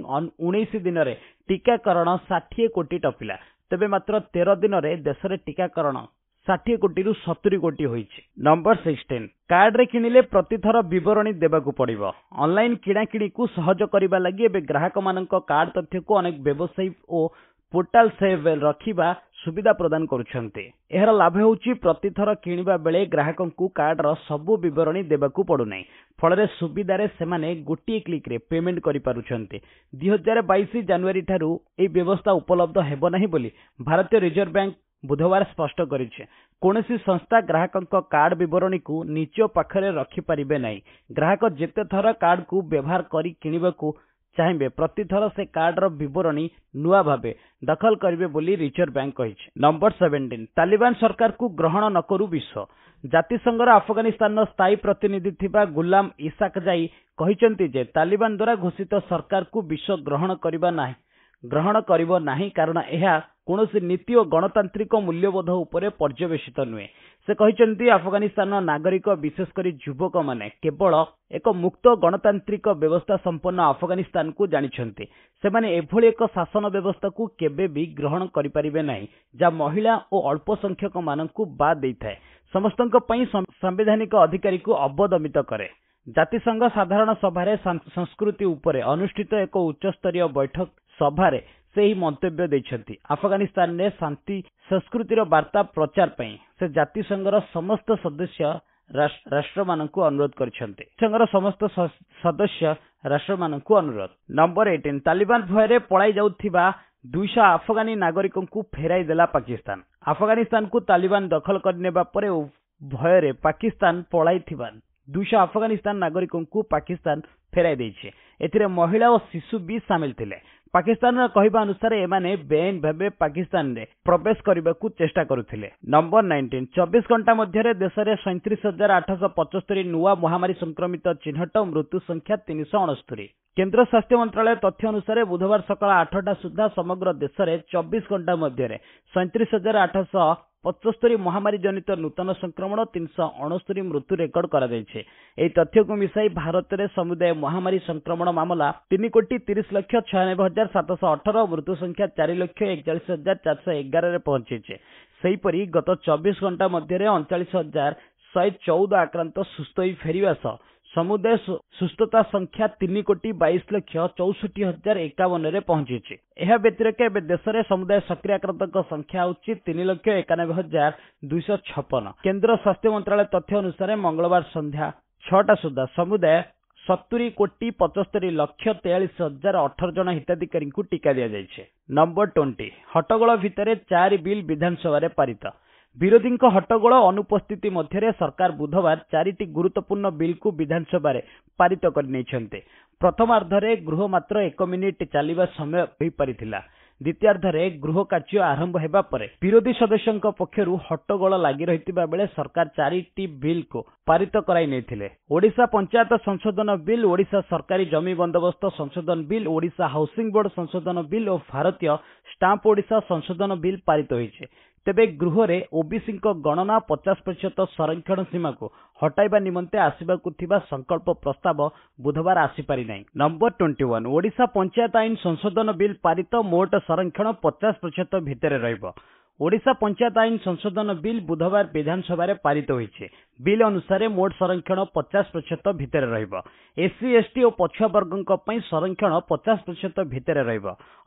ଉଣେଇଶ ଦିନରେ ଟିକାକରଣ ଷାଠିଏ କୋଟି ଟପିଲା ତେବେ ମାତ୍ର ତେର ଦିନରେ ଦେଶରେ ଟିକାକରଣ ଷାଠିଏ କୋଟିରୁ ସତୁରୀ କୋଟି ହୋଇଛି ନମ୍ବର ସିକ୍ସଟିନ୍ କାର୍ଡରେ କିଣିଲେ ପ୍ରତିଥର ବିବରଣୀ ଦେବାକୁ ପଡ଼ିବ ଅନ୍ଲାଇନ୍ କିଣାକିଣିକୁ ସହଜ କରିବା ଲାଗି ଏବେ ଗ୍ରାହକମାନଙ୍କ କାର୍ଡ ତଥ୍ୟକୁ ଅନେକ ବ୍ୟବସାୟୀ ଓ ପୋର୍ଟାଲ ସେଭ୍ ରଖିବା ସୁବିଧା ପ୍ରଦାନ କରୁଛନ୍ତି ଏହାର ଲାଭ ହେଉଛି ପ୍ରତିଥର କିଣିବା ବେଳେ ଗ୍ରାହକଙ୍କୁ କାର୍ଡର ସବୁ ବିବରଣୀ ଦେବାକୁ ପଡ଼ୁନାହିଁ ଫଳରେ ସୁବିଧାରେ ସେମାନେ ଗୋଟିଏ କ୍ଲିକ୍ରେ ପେମେଣ୍ଟ କରିପାରୁଛନ୍ତି ଦୁଇ ହଜାର ବାଇଶ ଜାନୁଆରୀଠାରୁ ଏହି ବ୍ୟବସ୍ଥା ଉପଲବ୍ଧ ହେବ ନାହିଁ ବୋଲି ଭାରତୀୟ ରିଜର୍ଭ ବ୍ୟାଙ୍କ ବୁଧବାର ସ୍ପଷ୍ଟ କରିଛି କୌଣସି ସଂସ୍ଥା ଗ୍ରାହକଙ୍କ କାର୍ଡ ବିବରଣୀକୁ ନିଜ ପାଖରେ ରଖିପାରିବେ ନାହିଁ ଗ୍ରାହକ ଯେତେଥର କାର୍ଡକୁ ବ୍ୟବହାର କରି କିଣିବାକୁ ଚାହିଁବେ ପ୍ରତିଥର ସେ କାର୍ଡର ବିବରଣୀ ନୂଆ ଭାବେ ଦଖଲ କରିବେ ବୋଲି ରିଜର୍ଭ ବ୍ୟାଙ୍କ କହିଛି ନମ୍ବର ସେଭେଣ୍ଟିନ୍ ତାଲିବାନ ସରକାରକୁ ଗ୍ରହଣ ନ କରୁ ବିଶ୍ୱ ଜାତିସଂଘର ଆଫଗାନିସ୍ତାନର ସ୍ଥାୟୀ ପ୍ରତିନିଧି ଥିବା ଗୁଲାମ ଇସାକ ଯାଇ କହିଛନ୍ତି ଯେ ତାଲିବାନ ଦ୍ୱାରା ଘୋଷିତ ସରକାରକୁ ବିଶ୍ୱ ଗ୍ରହଣ କରିବ ନାହିଁ କାରଣ ଏହା କୌଣସି ନୀତି ଓ ଗଣତାନ୍ତ୍ରିକ ମୂଲ୍ୟବୋଧ ଉପରେ ପର୍ଯ୍ୟବେସିତ ନୁହେଁ ସେ କହିଛନ୍ତି ଆଫଗାନିସ୍ତାନର ନାଗରିକ ବିଶେଷ କରି ଯୁବକମାନେ କେବଳ ଏକ ମୁକ୍ତ ଗଣତାନ୍ତ୍ରିକ ବ୍ୟବସ୍ଥା ସମ୍ପନ୍ନ ଆଫଗାନିସ୍ତାନକୁ ଜାଣିଛନ୍ତି ସେମାନେ ଏଭଳି ଏକ ଶାସନ ବ୍ୟବସ୍ଥାକୁ କେବେ ବି ଗ୍ରହଣ କରିପାରିବେ ନାହିଁ ଯାହା ମହିଳା ଓ ଅଳ୍ପ ସଂଖ୍ୟକମାନଙ୍କୁ ବାଦ୍ ଦେଇଥାଏ ସମସ୍ତଙ୍କ ପାଇଁ ସାୟିଧାନିକ ଅଧିକାରୀକୁ ଅବଦମିତ କରେ ଜାତିସଂଘ ସାଧାରଣ ସଭାରେ ସଂସ୍କୃତି ଉପରେ ଅନୁଷ୍ଠିତ ଏକ ଉଚ୍ଚସ୍ତରୀୟ ବୈଠକ ସଭାରେ ସେହି ମନ୍ତବ୍ୟ ଦେଇଛନ୍ତି ଆଫଗାନିସ୍ତାନରେ ଶାନ୍ତି ସଂସ୍କୃତିର ବାର୍ତ୍ତା ପ୍ରଚାର ପାଇଁ ସେ ଜାତିସଂଘର ସମସ୍ତ ସଦସ୍ୟ ରାଷ୍ଟ୍ରମାନଙ୍କୁ ଅନୁରୋଧ କରିଛନ୍ତି ସଂଘର ସମସ୍ତ ସଦସ୍ୟ ରାଷ୍ଟ୍ରମାନଙ୍କୁ ଅନୁରୋଧ ନମ୍ବର ଏଇଟିନ୍ ତାଲିବାନ ଭୟରେ ପଳାଇ ଯାଉଥିବା ଦୁଇଶହ ଆଫଗାନୀ ନାଗରିକଙ୍କୁ ଫେରାଇ ଦେଲା ପାକିସ୍ତାନ ଆଫଗାନିସ୍ତାନକୁ ତାଲିବାନ ଦଖଲ କରିନେବା ପରେ ଭୟରେ ପାକିସ୍ତାନ ପଳାଇଥିବା ଦୁଇଶହ ଆଫଗାନିସ୍ତାନ ନାଗରିକଙ୍କୁ ପାକିସ୍ତାନ ଫେରାଇ ଦେଇଛି ଏଥିରେ ମହିଳା ଓ ଶିଶୁ ବି ସାମିଲ ଥିଲେ ପାକିସ୍ତାନର କହିବା ଅନୁସାରେ ଏମାନେ ବେଆଇନ ଭାବେ ପାକିସ୍ତାନରେ ପ୍ରବେଶ କରିବାକୁ ଚେଷ୍ଟା କରୁଥିଲେ ନମ୍ବର ନାଇଣ୍ଟିନ୍ ଚବିଶ ଘଣ୍ଟା ମଧ୍ୟରେ ଦେଶରେ ସଇଁତିରିଶ ହଜାର ଆଠଶହ ପଚସ୍ତରୀ ନୂଆ ମହାମାରୀ ସଂକ୍ରମିତ ଚିହ୍ନଟ ମୃତ୍ୟୁ ସଂଖ୍ୟା ତିନିଶହ ଅଣସ୍ତରି କେନ୍ଦ୍ର ସ୍ୱାସ୍ଥ୍ୟ ମନ୍ତ୍ରଣାଳୟ ତଥ୍ୟ ଅନୁସାରେ ବୁଧବାର ସକାଳ ଆଠଟା ସୁଦ୍ଧା ସମଗ୍ର ଦେଶରେ ଚବିଶ ଘଣ୍ଟା ମଧ୍ୟରେ ସଇଁତିରିଶ ହଜାର ଆଠଶହ ପଚସ୍ତରୀ ମହାମାରୀ ଜନିତ ନୂତନ ସଂକ୍ରମଣ ତିନିଶହ ଅଣସ୍ତରୀ ମୃତ୍ୟୁ ରେକର୍ଡ କରାଯାଇଛି ଏହି ତଥ୍ୟକୁ ମିଶାଇ ଭାରତରେ ସମୁଦାୟ ମହାମାରୀ ସଂକ୍ରମଣ ମାମଲା ତିନି କୋଟି ତିରିଶ ଲକ୍ଷ ଛୟାନବେ ହଜାର ସାତଶହ ଅଠର ମୃତ୍ୟୁ ସଂଖ୍ୟା ଚାରି ଲକ୍ଷ ଏକଚାଳିଶ ହଜାର ଚାରିଶହ ଏଗାରରେ ପହଞ୍ଚିଛି ସେହିପରି ଗତ ଚବିଶ ଘଣ୍ଟା ମଧ୍ୟରେ ଅଣଚାଳିଶ ହଜାର ଶହେ ଚଉଦ ଆକ୍ରାନ୍ତ ସୁସ୍ଥ ହୋଇ ଫେରିବା ସହ ସମୁଦାୟ ସୁସ୍ଥତା ସଂଖ୍ୟା ତିନି କୋଟି ବାଇଶ ଲକ୍ଷ ଚଉଷଠି ହଜାର ଏକାବନରେ ପହଞ୍ଚିଛି ଏହା ବ୍ୟତିରେକ ଏବେ ଦେଶରେ ସମୁଦାୟ ସକ୍ରିୟ ଆକ୍ରାନ୍ତଙ୍କ ସଂଖ୍ୟା ହେଉଛି ତିନି ଲକ୍ଷ ଏକାନବେ ହଜାର ଦୁଇଶହ ଛପନ କେନ୍ଦ୍ର ସ୍ୱାସ୍ଥ୍ୟ ମନ୍ତ୍ରଣାଳୟ ତଥ୍ୟ ଅନୁସାରେ ମଙ୍ଗଳବାର ସନ୍ଧ୍ୟା ଛଅଟା ସୁଦ୍ଧା ସମୁଦାୟ ସତୁରି କୋଟି ପଚସ୍ତରି ଲକ୍ଷ ତେୟାଳିଶ ହଜାର ଅଠର ଜଣ ହିତାଧିକାରୀଙ୍କୁ ଟିକା ଦିଆଯାଇଛି ନମ୍ବର ଟ୍ୱେଣ୍ଟି ହଟ୍ଟଗୋଳ ଭିତରେ ଚାରି ବିଲ୍ ବିଧାନସଭାରେ ପାରିତ ବିରୋଧୀଙ୍କ ହଟ୍ଟଗୋଳ ଅନୁପସ୍ଥିତି ମଧ୍ୟରେ ସରକାର ବୁଧବାର ଚାରିଟି ଗୁରୁତ୍ୱପୂର୍ଣ୍ଣ ବିଲ୍କୁ ବିଧାନସଭାରେ ପାରିତ କରିନେଇଛନ୍ତି ପ୍ରଥମାର୍ଦ୍ଧରେ ଗୃହ ମାତ୍ର ଏକ ମିନିଟ୍ ଚାଲିବା ସମୟ ହୋଇପାରିଥିଲା ଦ୍ୱିତୀୟାର୍ଦ୍ଧରେ ଗୃହ କାର୍ଯ୍ୟ ଆରମ୍ଭ ହେବା ପରେ ବିରୋଧୀ ସଦସ୍ୟଙ୍କ ପକ୍ଷରୁ ହଟ୍ଟଗୋଳ ଲାଗି ରହିଥିବା ବେଳେ ସରକାର ଚାରିଟି ବିଲ୍କୁ ପାରିତ କରାଇ ନେଇଥିଲେ ଓଡ଼ିଶା ପଞ୍ଚାୟତ ସଂଶୋଧନ ବିଲ୍ ଓଡ଼ିଶା ସରକାରୀ ଜମି ବନ୍ଦୋବସ୍ତ ସଂଶୋଧନ ବିଲ୍ ଓଡ଼ିଶା ହାଉସିଂ ବୋର୍ଡ ସଂଶୋଧନ ବିଲ୍ ଓ ଭାରତୀୟ ଷ୍ଟାମ୍ପ ଓଡ଼ିଶା ସଂଶୋଧନ ବିଲ୍ ପାରିତ ହୋଇଛି ତେବେ ଗୃହରେ ଓବିସିଙ୍କ ଗଣନା ପଚାଶ ପ୍ରତିଶତ ସଂରକ୍ଷଣ ସୀମାକୁ ହଟାଇବା ନିମନ୍ତେ ଆସିବାକୁ ଥିବା ସଂକଳ୍ପ ପ୍ରସ୍ତାବ ବୁଧବାର ଆସିପାରି ନାହିଁ number twenty one Odisha panchayat ଆଇନ ସଂଶୋଧନ ବିଲ୍ ପାରିତ ମୋଟ ସଂରକ୍ଷଣ ପଚାଶ ପ୍ରତିଶତ ଭିତରେ ରହିବ ଓଡ଼ିଶା ପଞ୍ଚାୟତ ଆଇନ ସଂଶୋଧନ ବିଲ୍ ବୁଧବାର ବିଧାନସଭାରେ ପାରିତ ହୋଇଛି ବିଲ୍ ଅନୁସାରେ ମୋଟ ସଂରକ୍ଷଣ ପଚାଶ ପ୍ରତିଶତ ଭିତରେ ରହିବ ଏସ୍ସି ଏସ୍ଟି ଓ ପଛୁଆ ବର୍ଗଙ୍କ ପାଇଁ ସଂରକ୍ଷଣ ପଚାଶ ପ୍ରତିଶତ ଭିତରେ ରହିବ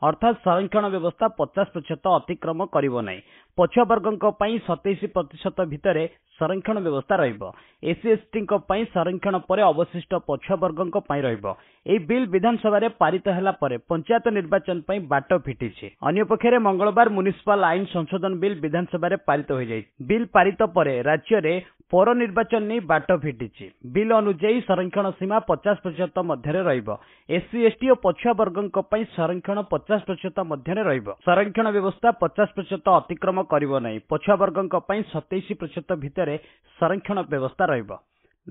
ଅର୍ଥାତ୍ ସଂରକ୍ଷଣ ବ୍ୟବସ୍ଥା ପଚାଶ ପ୍ରତିଶତ ଅତିକ୍ରମ କରିବ ନାହିଁ ପଛୁଆ ବର୍ଗଙ୍କ ପାଇଁ ସତେଇଶ ପ୍ରତିଶତ ଭିତରେ ସଂରକ୍ଷଣ ବ୍ୟବସ୍ଥା ରହିବ ଏସ୍ସି ଏସ୍ଟିଙ୍କ ପାଇଁ ସଂରକ୍ଷଣ ପରେ ଅବଶିଷ୍ଟ ପଛୁଆବର୍ଗଙ୍କ ପାଇଁ ରହିବ ଏହି ବିଲ୍ ବିଧାନସଭାରେ ପାରିତ ହେଲା ପରେ ପଞ୍ଚାୟତ ନିର୍ବାଚନ ପାଇଁ ବାଟ ଫିଟିଛି ଅନ୍ୟପକ୍ଷରେ ମଙ୍ଗଳବାର ମ୍ୟୁନିସିପାଲ ଆଇନ ସଂଶୋଧନ ବିଲ୍ ବିଧାନସଭାରେ ପାରିତ ହୋଇଯାଇଛି ବିଲ୍ ପାରିତ ପରେ ରାଜ୍ୟରେ ପୌର ନିର୍ବାଚନ ନେଇ ବାଟ ଫିଟିଛି ବିଲ୍ ଅନୁଯାୟୀ ସଂରକ୍ଷଣ ସୀମା ପଚାଶ ପ୍ରତିଶତ ମଧ୍ୟରେ ରହିବ ଏସ୍ସି ଏସ୍ଟି ଓ ପଛୁଆ ବର୍ଗଙ୍କ ପାଇଁ ସଂରକ୍ଷଣ ପଚାଶ ପ୍ରତିଶତ ମଧ୍ୟରେ ରହିବ ସଂରକ୍ଷଣ ବ୍ୟବସ୍ଥା ପଚାଶ ପ୍ରତିଶତ ଅତିକ୍ରମ କରିବ ନାହିଁ ପଛୁଆ ବର୍ଗଙ୍କ ପାଇଁ ସତେଇଶ ପ୍ରତିଶତ ଭିତରେ ସଂରକ୍ଷଣ ବ୍ୟବସ୍ଥା ରହିବ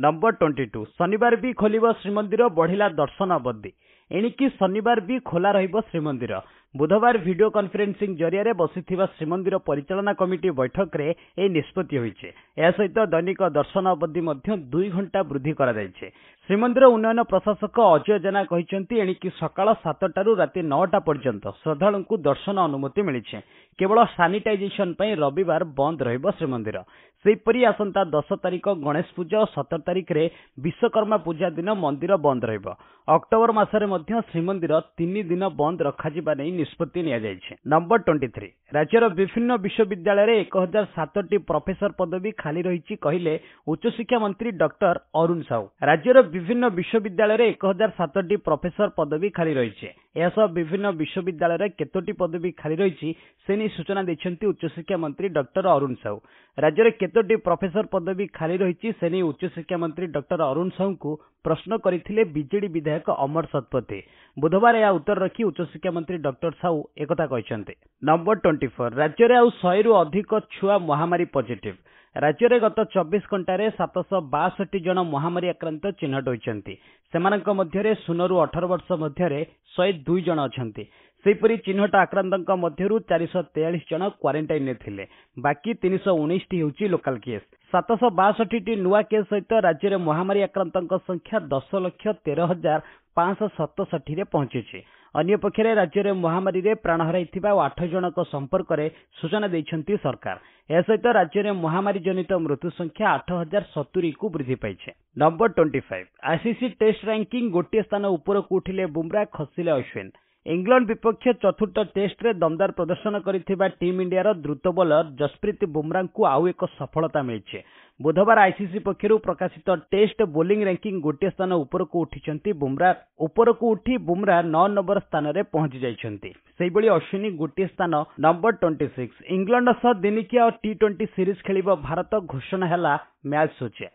ନମ୍ବର ଟ୍ୱେଣ୍ଟି ଟୁ ଶନିବାର ବି ଖୋଲିବ ଶ୍ରୀମନ୍ଦିର ବଢ଼ିଲା ଦର୍ଶନ ଅବଧି ଏଣିକି ଶନିବାର ବି ଖୋଲା ରହିବ ଶ୍ରୀମନ୍ଦିର ବୁଧବାର ଭିଡ଼ିଓ କନ୍ଫରେନ୍ସିଂ ଜରିଆରେ ବସିଥିବା ଶ୍ରୀମନ୍ଦିର ପରିଚାଳନା କମିଟି ବୈଠକରେ ଏହି ନିଷ୍ପଭି ହୋଇଛି ଏହା ସହିତ ଦୈନିକ ଦର୍ଶନ ଅବଧି ମଧ୍ୟ ଦୁଇ ଘଣ୍ଟା ବୃଦ୍ଧି କରାଯାଇଛି ଶ୍ରୀମନ୍ଦିର ଉନ୍ନୟନ ପ୍ରଶାସକ ଅଜୟ ଜେନା କହିଛନ୍ତି ଏଣିକି ସକାଳ ସାତଟାରୁ ରାତି ନଅଟା ପର୍ଯ୍ୟନ୍ତ ଶ୍ରଦ୍ଧାଳୁଙ୍କୁ ଦର୍ଶନ ଅନୁମତି ମିଳିଛି କେବଳ ସାନିଟାଇଜେସନ୍ ପାଇଁ ରବିବାର ବନ୍ଦ ରହିବ ଶ୍ରୀମନ୍ଦିର ସେହିପରି ଆସନ୍ତା ଦଶ ତାରିଖ ଗଣେଶ ପୂଜା ଓ ସତର ତାରିଖରେ ବିଶ୍ୱକର୍ମା ପୂଜା ଦିନ ମନ୍ଦିର ବନ୍ଦ ରହିବ ଅକ୍ଟୋବର ମାସରେ ମଧ୍ୟ ଶ୍ରୀମନ୍ଦିର ତିନି ଦିନ ବନ୍ଦ ରଖାଯିବା ନେଇ ନିଷ୍ପତ୍ତି ନିଆଯାଇଛି ନମ୍ବର ଟ୍ୱେଣ୍ଟି ଥ୍ରୀ ରାଜ୍ୟର ବିଭିନ୍ନ ବିଶ୍ୱବିଦ୍ୟାଳୟରେ ଏକ ହଜାର ସାତଟି ପ୍ରଫେସର ପଦବୀ ଖାଲି ରହିଛି କହିଲେ ଉଚ୍ଚଶିକ୍ଷା ମନ୍ତ୍ରୀ ଡକ୍ଟର ଅରୁଣ ସାହୁ ରାଜ୍ୟର ବିଭିନ୍ନ ବିଶ୍ୱବିଦ୍ୟାଳୟରେ ଏକ ହଜାର ସାତଟି ପ୍ରଫେସର ପଦବୀ ଖାଲି ରହିଛି ଏହାସହ ବିଭିନ୍ନ ବିଶ୍ୱବିଦ୍ୟାଳୟରେ କେତୋଟି ପଦବୀ ଖାଲି ରହିଛି ସେ ନେଇ ସୂଚନା ଦେଇଛନ୍ତି ଉଚ୍ଚଶିକ୍ଷା ମନ୍ତ୍ରୀ ଡକ୍ଟର ଅରୁଣ ସାହୁ ରାଜ୍ୟରେ କେତୋଟି ପ୍ରଫେସର ପଦବୀ ଖାଲି ରହିଛି ସେ ନେଇ ଉଚ୍ଚଶିକ୍ଷା ମନ୍ତ୍ରୀ ଡକ୍ଟର ଅରୁଣ ସାହୁଙ୍କୁ ପ୍ରଶ୍ନ କରିଥିଲେ ବିଜେଡି ବିଧାୟକ ଅମର ଶତପଥୀ ବୁଧବାର ଏହା ଉତ୍ତର ରଖି ଉଚ୍ଚଶିକ୍ଷା ମନ୍ତ୍ରୀ ଡକ୍ଟର ସାହୁ ଏକଥା କହିଛନ୍ତି ନମ୍ବର ଟ୍ୱେଣ୍ଟି ଫୋର୍ ରାଜ୍ୟରେ ଆଉ ଶହେରୁ ଅଧିକ ଛୁଆ ମହାମାରୀ ପଜିଟିଭ୍ ରାଜ୍ୟରେ ଗତ ଚବିଶ ଘଣ୍ଟାରେ ସାତଶହ ବାଷଠି ଜଣ ମହାମାରୀ ଆକ୍ରାନ୍ତ ଚିହ୍ନଟ ହୋଇଛନ୍ତି ସେମାନଙ୍କ ମଧ୍ୟରେ ଶୂନରୁ ଅଠର ବର୍ଷ ମଧ୍ୟରେ ଶହେ ଦୁଇ ଜଣ ଅଛନ୍ତି ସେହିପରି ଚିହ୍ନଟ ଆକ୍ରାନ୍ତଙ୍କ ମଧ୍ୟରୁ ଚାରିଶହ ତେୟାଳିଶ ଜଣ କ୍ୱାରେଣ୍ଟାଇନ୍ରେ ଥିଲେ ବାକି ତିନିଶହ ଉଣେଇଶଟି ହେଉଛି ଲୋକାଲ୍ କେସ୍ ସାତଶହ ବାଷଠିଟି ନୂଆ କେସ୍ ସହିତ ରାଜ୍ୟରେ ମହାମାରୀ ଆକ୍ରାନ୍ତଙ୍କ ସଂଖ୍ୟା ଦଶ ଲକ୍ଷ ତେର ହଜାର ପାଞ୍ଚଶହ ସତଷଠିରେ ପହଞ୍ଚିଛି ଅନ୍ୟପକ୍ଷରେ ରାଜ୍ୟରେ ମହାମାରୀରେ ପ୍ରାଣ ହରାଇଥିବା ଆଠ ଜଣଙ୍କ ସମ୍ପର୍କରେ ସୂଚନା ଦେଇଛନ୍ତି ସରକାର ଏହା ସହିତ ରାଜ୍ୟରେ ମହାମାରୀ ଜନିତ ମୃତ୍ୟୁ ସଂଖ୍ୟା ଆଠ ହଜାର ସତୁରିକୁ ବୃଦ୍ଧି ପାଇଛି number twenty five ICC test ranking ଗୋଟିଏ ସ୍ଥାନ ଉପରକୁ ଉଠିଲେ ବୁମ୍ରା ଖସିଲେ ଅଶ୍ୱିନ୍ ଇଂଲଣ୍ଡ ବିପକ୍ଷ ଚତୁର୍ଥ ଟେଷ୍ଟରେ ଦମଦାର ପ୍ରଦର୍ଶନ କରିଥିବା ଟିମ୍ ଇଣ୍ଡିଆର ଦ୍ରୁତ ବୋଲର ଯଶପ୍ରୀତ ବୁମ୍ରାଙ୍କୁ ଆଉ ଏକ ସଫଳତା ମିଳିଛି ବୁଧବାର ଆଇସିସି ପକ୍ଷରୁ ପ୍ରକାଶିତ ଟେଷ୍ଟ ବୋଲିଂ ର୍ୟାଙ୍କିଙ୍ଗ୍ ଗୋଟିଏ ସ୍ଥାନ ଉପରକୁ ଉଠିଛନ୍ତି ବୁମ୍ରା ଉପରକୁ ଉଠି ବୁମ୍ରା ନଅ ନମ୍ବର ସ୍ଥାନରେ ପହଞ୍ଚି ଯାଇଛନ୍ତି ସେହିଭଳି ଅଶ୍ୱିନୀ ଗୋଟିଏ ସ୍ଥାନ ନମ୍ବର ଟ୍ୱେଣ୍ଟି ସିକ୍ସ ଇଂଲଣ୍ଡ ସହ ଦିନିକିଆ ଟି ଟ୍ୱେଣ୍ଟି ସିରିଜ୍ ଖେଳିବ ଭାରତ ଘୋଷଣା ହେଲା ମ୍ୟାଚ୍ ସୂଚୀ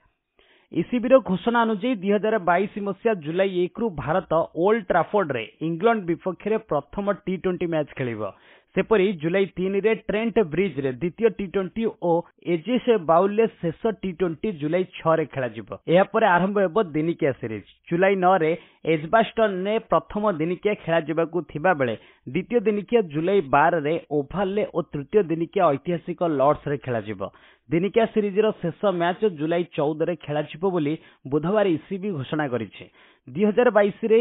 ଇସିବିର ଘୋଷଣା ଅନୁଯାୟୀ ଦୁଇ ହଜାର ବାଇଶ ମସିହା ଜୁଲାଇ ଏକରୁ ଭାରତ ଓଲ୍ଡ ଟ୍ରାଫୋର୍ଡରେ ଇଂଲଣ୍ଡ ବିପକ୍ଷରେ ପ୍ରଥମ ଟି ଟ୍ୱେଣ୍ଟି ମ୍ୟାଚ୍ ଖେଳିବ ସେପରି ଜୁଲାଇ ତିନିରେ ଟ୍ରେଣ୍ଟ ବ୍ରିଜ୍ରେ ଦ୍ୱିତୀୟ ଟି ଟ୍ୱେଣ୍ଟି ଓ ଏଜେସ୍ ବାଉଲରେ ଶେଷ ଟି ଟ୍ୱେଣ୍ଟି ଜୁଲାଇ ଛଅରେ ଖେଳାଯିବ ଏହାପରେ ଆରମ୍ଭ ହେବ ଦିନିକିଆ ସିରିଜ୍ ଜୁଲାଇ ନଅରେ ଏଜବାଷ୍ଟନ୍ରେ ପ୍ରଥମ ଦିନିକିଆ ଖେଳାଯିବାକୁ ଥିବାବେଳେ ଦ୍ୱିତୀୟ ଦିନିକିଆ ଜୁଲାଇ ବାରରେ ଓଭାଲରେ ଓ ତୃତୀୟ ଦିନିକିଆ ଐତିହାସିକ ଲର୍ଡ଼ସ୍ରେ ଖେଳାଯିବ ଦିନିକିଆ ସିରିଜ୍ର ଶେଷ ମ୍ୟାଚ୍ ଜୁଲାଇ ଚଉଦରେ ଖେଳାଯିବ ବୋଲି ବୁଧବାର ଇସିବି ଘୋଷଣା କରିଛି ଦୁଇ ହଜାର ବାଇଶରେ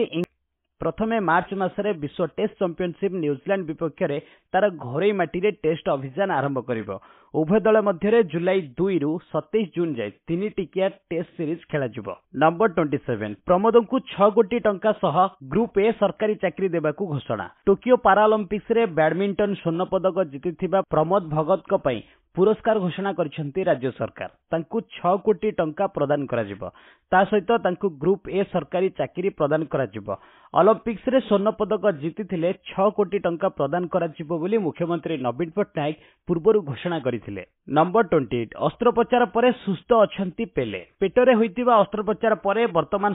ପ୍ରଥମେ ମାର୍ଚ୍ଚ ମାସରେ ବିଶ୍ୱ ଟେଷ୍ଟ ଚାମ୍ପିୟନସିପ୍ ନ୍ୟୁଜିଲାଣ୍ଡ ବିପକ୍ଷରେ ତାର ଘରୋଇ ମାଟିରେ ଟେଷ୍ଟ ଅଭିଯାନ ଆରମ୍ଭ କରିବ ଉଭୟ ଦଳ ମଧ୍ୟରେ ଜୁଲାଇ ଦୁଇରୁ ସତେଇଶ ଜୁନ୍ ଯାଏ ତିନିଟିକିଆ ଟେଷ୍ଟ ସିରିଜ୍ ଖେଳାଯିବ ନମ୍ବର ଟ୍ୱେଣ୍ଟି ସେଭେନ୍ ପ୍ରମୋଦଙ୍କୁ ଛଅ କୋଟି ଟଙ୍କା ସହ ଗ୍ରୁପ୍ ଏ ସରକାରୀ ଚାକିରି ଦେବାକୁ ଘୋଷଣା ଟୋକିଓ ପାରାଲମ୍ପିକ୍ସରେ ବ୍ୟାଡ୍ମିଣ୍ଟନ ସ୍ୱର୍ଣ୍ଣ ପଦକ ଜିତିଥିବା ପ୍ରମୋଦ ଭଗତଙ୍କ ପାଇଁ ପୁରସ୍କାର ଘୋଷଣା କରିଛନ୍ତି ରାଜ୍ୟ ସରକାର ତାଙ୍କୁ ଛଅ କୋଟି ଟଙ୍କା ପ୍ରଦାନ କରାଯିବ ତା ସହିତ ତାଙ୍କୁ ଗ୍ରୁପ୍ ଏ ସରକାରୀ ଚାକିରି ପ୍ରଦାନ କରାଯିବ ଅଲମ୍ପିକ୍ସରେ ସ୍ୱର୍ଣ୍ଣପଦକ ଜିତିଥିଲେ ଛଅ କୋଟି ଟଙ୍କା ପ୍ରଦାନ କରାଯିବ ବୋଲି ମୁଖ୍ୟମନ୍ତ୍ରୀ ନବୀନ ପଟ୍ଟନାୟକ ପୂର୍ବରୁ ଘୋଷଣା କରିଥିଲେ ନମ୍ବର ଟ୍ୱେଣ୍ଟି ଏଇଟ୍ ଅସ୍ତ୍ରୋପଚାର ପରେ ସୁସ୍ଥ ଅଛନ୍ତି ପେଲେ ପେଟରେ ହୋଇଥିବା ଅସ୍ତ୍ରୋପଚାର ପରେ ବର୍ତ୍ତମାନ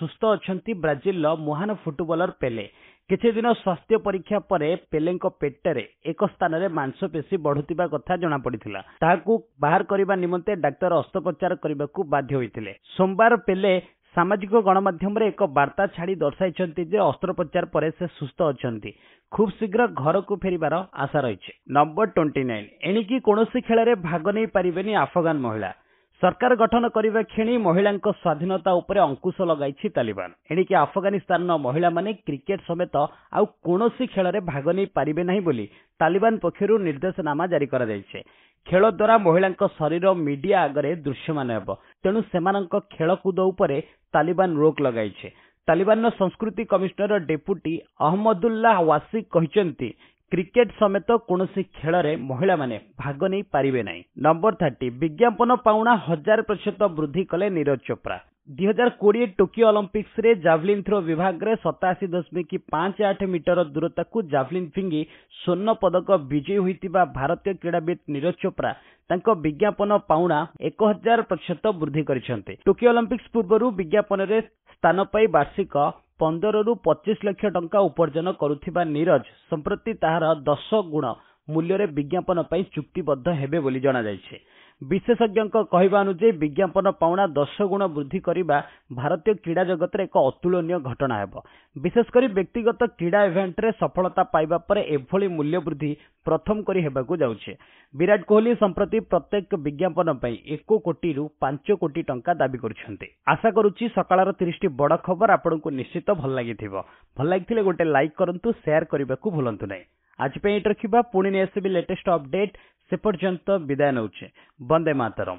ସୁସ୍ଥ ଅଛନ୍ତି ବ୍ରାଜିଲର ମହାନ ଫୁଟବଲର ପେଲେ କିଛିଦିନ ସ୍ୱାସ୍ଥ୍ୟ ପରୀକ୍ଷା ପରେ ପେଲେଙ୍କ ପେଟରେ ଏକ ସ୍ଥାନରେ ମାଂସପେଶୀ ବଢୁଥିବା କଥା ଜଣାପଡିଥିଲା ତାହାକୁ ବାହାର କରିବା ନିମନ୍ତେ ଡାକ୍ତର ଅସ୍ତ୍ରୋପଚାର କରିବାକୁ ବାଧ୍ୟ ହୋଇଥିଲେ ସୋମବାର ପେଲେ ସାମାଜିକ ଗଣମାଧ୍ୟମରେ ଏକ ବାର୍ତ୍ତା ଛାଡ଼ି ଦର୍ଶାଇଛନ୍ତି ଯେ ଅସ୍ତ୍ରୋପଚାର ପରେ ସେ ସୁସ୍ଥ ଅଛନ୍ତି ଖୁବ୍ ଶୀଘ୍ର ଘରକୁ ଫେରିବାର ଆଶା ରହିଛି ନମ୍ବର ଟ୍ୱେଣ୍ଟି ନାଇନ୍ ଏଣିକି କୌଣସି ଖେଳରେ ଭାଗ ନେଇ ପାରିବେନି ଆଫଗାନ ମହିଳା ସରକାର ଗଠନ କରିବା କ୍ଷଣି ମହିଳାଙ୍କ ସ୍ୱାଧୀନତା ଉପରେ ଅଙ୍କୁଶ ଲଗାଇଛି ତାଲିବାନ ଏଣିକି ଆଫଗାନିସ୍ତାନର ମହିଳାମାନେ କ୍ରିକେଟ୍ ସମେତ ଆଉ କୌଣସି ଖେଳରେ ଭାଗ ନେଇପାରିବେ ନାହିଁ ବୋଲି ତାଲିବାନ ପକ୍ଷରୁ ନିର୍ଦ୍ଦେଶନାମା ଜାରି କରାଯାଇଛି ଖେଳ ଦ୍ୱାରା ମହିଳାଙ୍କ ଶରୀର ମିଡିଆ ଆଗରେ ଦୃଶ୍ୟମାନ ହେବ ତେଣୁ ସେମାନଙ୍କ ଖେଳକୁଦ ଉପରେ ତାଲିବାନ ରୋକ ଲଗାଇଛି ତାଲିବାନର ସଂସ୍କୃତି କମିଶନର ଡେପୁଟି ଅହମ୍ମଦୁଲ୍ଲା ୱାସିକ୍ କହିଛନ୍ତି କ୍ରିକେଟ୍ ସମେତ କୌଣସି ଖେଳରେ ମହିଳାମାନେ ଭାଗ ନେଇ ପାରିବେ ନାହିଁ ନମ୍ବର ଥାର୍ଟି ବିଜ୍ଞାପନ ପାଉଣା ହଜାର ପ୍ରତିଶତ ବୃଦ୍ଧି କଲେ ନିରଜ ଚୋପ୍ରା ଦୁଇ ହଜାର କୋଡ଼ିଏ ଟୋକିଓ ଅଲମ୍ପିକ୍ସରେ ଜାଭଲିନ୍ ଥ୍ରୋ ବିଭାଗରେ ସତାଅଶୀ ଦଶମିକ ପାଞ୍ଚ ଆଠ ମିଟର ଦୂରତାକୁ ଜାଭଲିନ୍ ଫିଙ୍ଗି ସ୍ୱର୍ଣ୍ଣ ପଦକ ବିଜୟୀ ହୋଇଥିବା ଭାରତୀୟ କ୍ରୀଡ଼ାବିତ୍ ନିରଜ ଚୋପ୍ରା ତାଙ୍କ ବିଜ୍ଞାପନ ପାଉଣା ଏକ ହଜାର ପ୍ରତିଶତ ବୃଦ୍ଧି କରିଛନ୍ତି ଟୋକିଓ ଅଲମ୍ପିକ୍ସ ପୂର୍ବରୁ ବିଜ୍ଞାପନରେ ସ୍ଥାନ ପାଇ ବାର୍ଷିକ ପନ୍ଦରରୁ ପଚିଶ ଲକ୍ଷ ଟଙ୍କା ଉପାର୍ଜନ କରୁଥିବା ନିରଜ ସମ୍ପ୍ରତି ତାହାର ଦଶ ଗୁଣ ମୂଲ୍ୟରେ ବିଜ୍ଞାପନ ପାଇଁ ଚୁକ୍ତିବଦ୍ଧ ହେବେ ବୋଲି ଜଣାଯାଇଛି ବିଶେଷଜ୍ଞଙ୍କ କହିବା ଅନୁଯାୟୀ ବିଜ୍ଞାପନ ପାଉଣା ଦଶ ଗୁଣ ବୃଦ୍ଧି କରିବା ଭାରତୀୟ କ୍ରୀଡ଼ା ଜଗତରେ ଏକ ଅତୁଳନୀୟ ଘଟଣା ହେବ ବିଶେଷ କରି ବ୍ୟକ୍ତିଗତ କ୍ରୀଡ଼ା ଇଭେଣ୍ଟରେ ସଫଳତା ପାଇବା ପରେ ଏଭଳି ମୂଲ୍ୟ ବୃଦ୍ଧି ପ୍ରଥମ କରି ହେବାକୁ ଯାଉଛି ବିରାଟ କୋହଲି ସମ୍ପ୍ରତି ପ୍ରତ୍ୟେକ ବିଜ୍ଞାପନ ପାଇଁ ଏକ କୋଟିରୁ ପାଞ୍ଚ କୋଟି ଟଙ୍କା ଦାବି କରୁଛନ୍ତି ଆଶା କରୁଛି ସକାଳର ତିରିଶଟି ବଡ଼ ଖବର ଆପଣଙ୍କୁ ନିଶ୍ଚିତ ଭଲ ଲାଗିଥିବ ଭଲ ଲାଗିଥିଲେ ଗୋଟେ ଲାଇକ୍ କରନ୍ତୁ ସେୟାର କରିବାକୁ ଭୁଲନ୍ତୁ ନାହିଁ ଆଜି ପାଇଁ ଏଠି ରଖିବା ପୁଣି ନେଇ ଆସିବି ଲେଟେଷ୍ଟ ଅପଡେଟ୍ ସେ ପର୍ଯ୍ୟନ୍ତ ବିଦାୟ ନେଉଛି ବନ୍ଦେ ମାତରମ୍